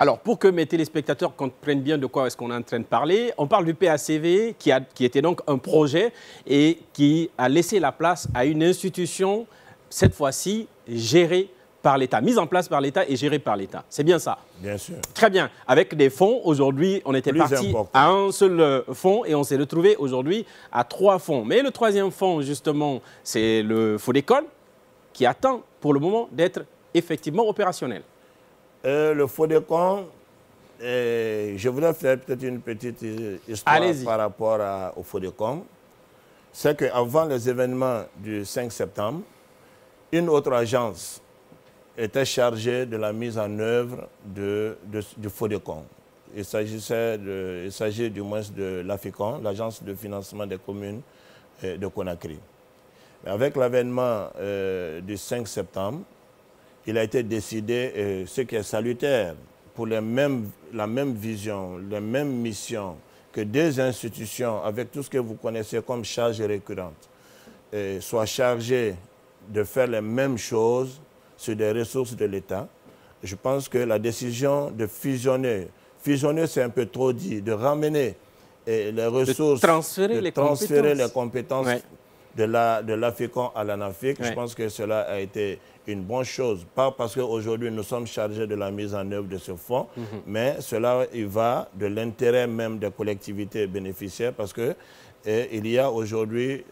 Alors, pour que mes téléspectateurs comprennent bien de quoi est-ce qu'on est en train de parler, on parle du PACV qui, était donc un projet et qui a laissé la place à une institution, cette fois-ci gérée par l'État, mise en place par l'État et gérée par l'État. C'est bien ça Bien sûr. Très bien. Avec des fonds, aujourd'hui, on était parti à un seul euh, fonds et on s'est retrouvé aujourd'hui à trois fonds. Mais le troisième fonds, justement, c'est le fonds d'école qui attend pour le moment d'être effectivement opérationnel le FODECOM, je voudrais faire peut-être une petite histoire par rapport au FODECOM. C'est qu'avant les événements du 5 septembre, une autre agence était chargée de la mise en œuvre de, de, du FODECOM. Il s'agissait il s'agit du moins de l'AFICON, l'agence de financement des communes euh, de Conakry. avec l'avènement euh, du 5 septembre, il a été décidé euh, ce qui est salutaire pour les mêmes, la même vision, la même mission, que deux institutions, avec tout ce que vous connaissez comme charge récurrente, euh, soient chargées de faire les mêmes choses sur des ressources de l'État. Je pense que la décision de fusionner, fusionner c'est un peu trop dit, de ramener euh, les ressources, de transférer, les, compétences de la, de à l'Anafrique, Je pense que cela a été une bonne chose. Pas parce qu'aujourd'hui nous sommes chargés de la mise en œuvre de ce fonds, mhm. mais cela y va de l'intérêt même des collectivités bénéficiaires parce qu'il eh, y a aujourd'hui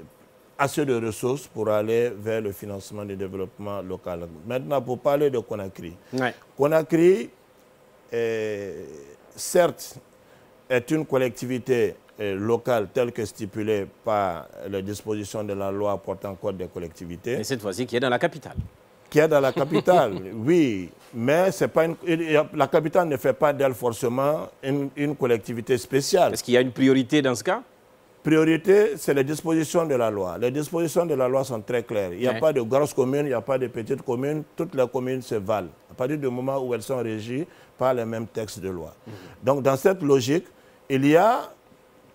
assez de ressources pour aller vers le financement du développement local. Maintenant, pour parler de Conakry. Conakry, eh, certes, est une collectivité euh, locales telles que stipulées par les dispositions de la loi portant code des collectivités. Et cette fois-ci qui est dans la capitale. Qui est dans la capitale, oui. Mais c'est pas la capitale ne fait pas d'elle forcément une, une collectivité spéciale. Est-ce qu'il y a une priorité dans ce cas priorité, c'est les dispositions de la loi. Les dispositions de la loi sont très claires. Il n'y a pas de grosses communes, il n'y a pas de petites communes. Toutes les communes se valent à partir du moment où elles sont régies par les mêmes textes de loi. Mhm. Donc, dans cette logique, il y a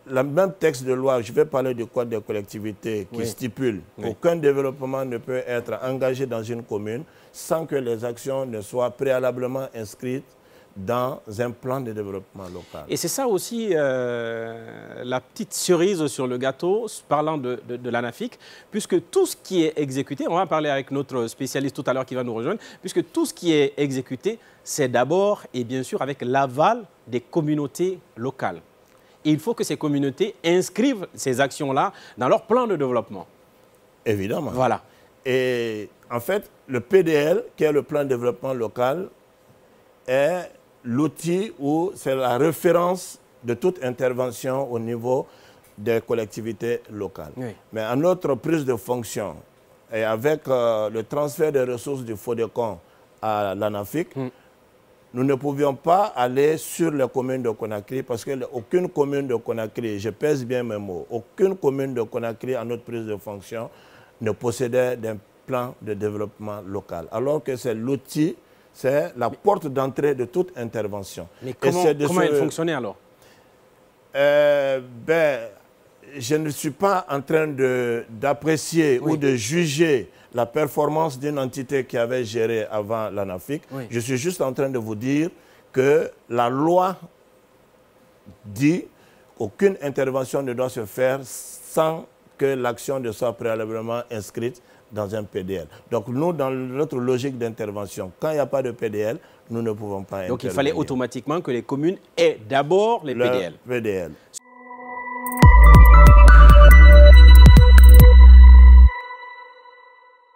le même texte de loi, je vais parler du code des collectivités qui stipule qu'aucun développement ne peut être engagé dans une commune sans que les actions ne soient préalablement inscrites dans un plan de développement local. Et c'est ça aussi euh, la petite cerise sur le gâteau, parlant de, de l'ANAFIC, puisque tout ce qui est exécuté, on va parler avec notre spécialiste tout à l'heure qui va nous rejoindre, puisque tout ce qui est exécuté, c'est d'abord et bien sûr avec l'aval des communautés locales il faut que ces communautés inscrivent ces actions-là dans leur plan de développement. Évidemment. Voilà. Et en fait, le PDL, qui est le plan de développement local, est l'outil ou c'est la référence de toute intervention au niveau des collectivités locales. Mais en notre prise de fonction et avec euh, le transfert des ressources du FODECON à l'ANAFIC, mm nous ne pouvions pas aller sur les communes de Conakry parce qu'aucune commune de Conakry, je pèse bien mes mots, aucune commune de Conakry en notre prise de fonction ne possédait d'un plan de développement local. Alors que c'est l'outil, c'est la porte d'entrée de toute intervention. Mais comment, elle fonctionnait alors euh, ben, je ne suis pas en train d'apprécier ou de juger la performance d'une entité qui avait géré avant l'ANAFIC. Je suis juste en train de vous dire que la loi dit qu'aucune intervention ne doit se faire sans que l'action ne soit préalablement inscrite dans un PDL. Donc nous, dans notre logique d'intervention, quand il n'y a pas de PDL, nous ne pouvons pas Donc il fallait automatiquement que les communes aient d'abord les PDL.